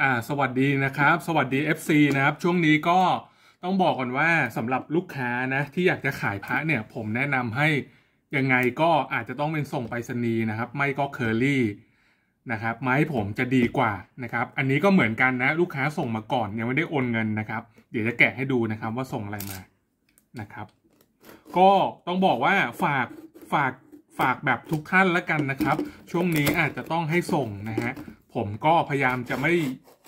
อ่าสวัสดีนะครับ สวัสดี FC นะครับ ช่วงนี้ก็ต้องบอกก่อนว่าสำหรับลูกค้านะที่อยากจะขายพระเนี่ย ผมแนะนำให้ยังไงก็อาจจะต้องเป็นส่งไปรษณีย์นะครับ ไม่ก็เคอรี่นะครับไม้ผมจะดีกว่านะครับ อันนี้ก็เหมือนกันนะลูกค้าส่งมาก่อนยังไม่ได้โอนเงินนะครับ เดี๋ยวจะแกะให้ดูนะครับว่าส่งอะไรมานะครับ ก็ต้องบอกว่าฝากฝากฝากแบบทุกท่านละกันนะครับ ช่วงนี้อาจจะต้องให้ส่งนะฮะผมก็พยายามจะไม่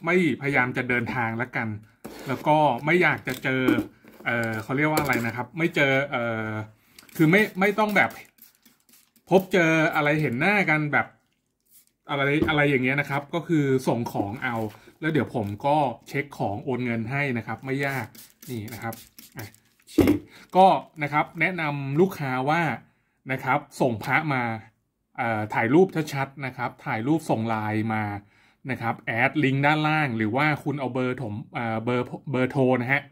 ไม่พยายามจะเดินทางแล้วกัน แล้วก็ไม่อยากจะเจอเออเขาเรียกว่าอะไรนะครับ ไม่เจอเออคือไม่ไม่ต้องแบบ พบเจออะไรเห็นหน้ากันแบบอะไรอะไรอย่างเงี้ยนะครับ ก็คือส่งของเอา แล้วเดี๋ยวผมก็เช็คของโอนเงินให้นะครับ ไม่ยากนี่นะครับฉีก็นะครับแนะนำลูกค้าว่านะครับส่งพระมาถ่ายรูปชัดๆนะครับ ถ่ายรูปส่งไลน์มานะครับ แอดลิงก์ด้านล่าง หรือว่าคุณเอาเบอร์ผมเบอร์เบอร์โทรนะฮะ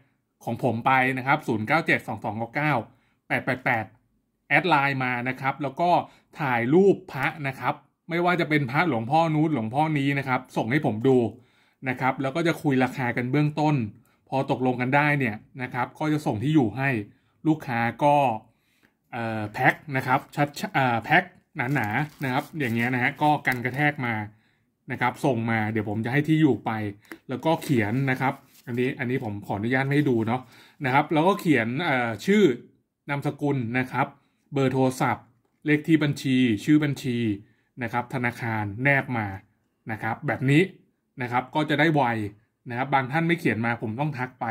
ของผมไปนะครับ0972299888แอดไลน์มานะครับ แล้วก็ถ่ายรูปพระนะครับ ไม่ว่าจะเป็นพระหลวงพ่อนู้นหลวงพ่อนี้นะครับ ส่งให้ผมดูนะครับ แล้วก็จะคุยราคากันเบื้องต้น พอตกลงกันได้เนี่ยนะครับ ก็จะส่งที่อยู่ให้ลูกค้าก็แพ็คนะครับ ชัดแพ็คหนาๆนะครับอย่างเงี้ยนะฮะก็กันกระแทกมานะครับส่งมาเดี๋ยวผมจะให้ที่อยู่ไป แล้วก็เขียนนะครับอันนี้อันนี้ผมขออนุญาตให้ดูเนาะนะครับแล้วก็เขียนชื่อนามสกุลนะครับ เบอร์โทรศัพท์ เลขที่บัญชี ชื่อบัญชีนะครับธนาคารแนบมานะครับแบบนี้นะครับก็จะได้ไวนะครับบางท่านไม่เขียนมาผมต้องทักไป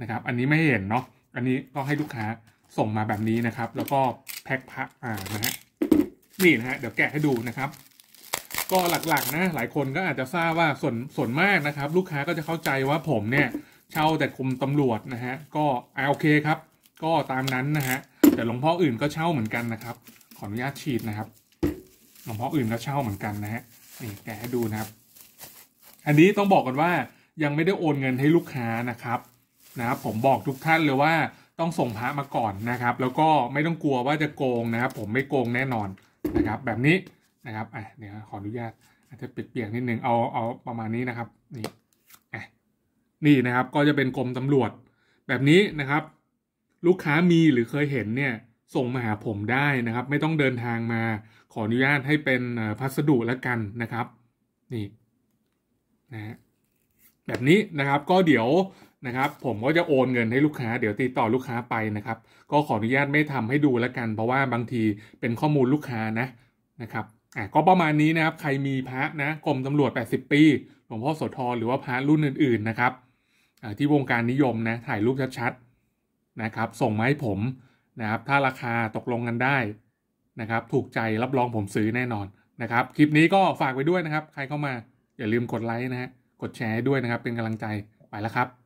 นะครับอันนี้ไม่เห็นเนาะอันนี้ต้องให้ลูกค้าส่งมาแบบนี้นะครับแล้วก็แพ็คพักอ่านะฮะนี่นะฮะเดี๋ยวแกะให้ดูนะครับ ก็หลักๆนะหลายคนก็อาจจะทราบว่าส่วนส่วนมากนะครับ ลูกค้าก็จะเข้าใจว่าผมเนี่ยเช่าแต่คุมตำรวจนะฮะก็โอเคครับ ก็ตามนั้นนะฮะแต่หลวงพ่ออื่นก็เช่าเหมือนกันนะครับขออนุญาตฉีดนะครับหลวงพ่ออื่นก็เช่าเหมือนกันนะฮะนี่แกะให้ดูนะครับ อันนี้ต้องบอกกันว่ายังไม่ได้โอนเงินให้ลูกค้านะครับนะครับ ผมบอกทุกท่านเลยว่าต้องส่งพระมาก่อนนะครับ แล้วก็ไม่ต้องกลัวว่าจะโกงนะครับ ผมไม่โกงแน่นอนนะครับแบบนี้นะครับอ่ะเดี๋ยวขออนุญาตอาจจะปเปียกนิดหนึ่งเอาเอาประมาณนี้นะครับนี่อ่ะนี่นะครับก็จะเป็นกรมตำรวจ แบบนี้นะครับ ลูกค้ามีหรือเคยเห็นเนี่ยส่งมาหาผมได้นะครับ ไม่ต้องเดินทางมาขออนุญาตให้เป็นพัสดุแล้วกันนะครับนี่นะแบบนี้นะครับก็เดี๋ยวนะครับผมก็จะโอนเงินให้ลูกค้าเดี๋ยวติดต่อลูกค้าไปนะครับ ก็ขออนุญาตไม่ทำให้ดูแล้วกัน เพราะว่าบางทีเป็นข้อมูลลูกค้านะนะครับอ่ะก็ประมาณนี้นะครับ ใครมีพระนะกรมตำรวจ 80 ปีหลวงพ่อโสธรหรือว่าพระรุ่นอื่นๆนะครับอ่าที่วงการนิยมนะถ่ายรูปชัดๆ นะครับ ส่งมาให้ผมนะครับถ้าราคาตกลงกันได้นะครับถูกใจรับรองผมซื้อแน่นอนนะครับ คลิปนี้ก็ฝากไว้ด้วยนะครับ ใครเข้ามา อย่าลืมกดไลค์นะฮะกดแชร์ด้วยนะครับ เป็นกำลังใจไปแล้วครับ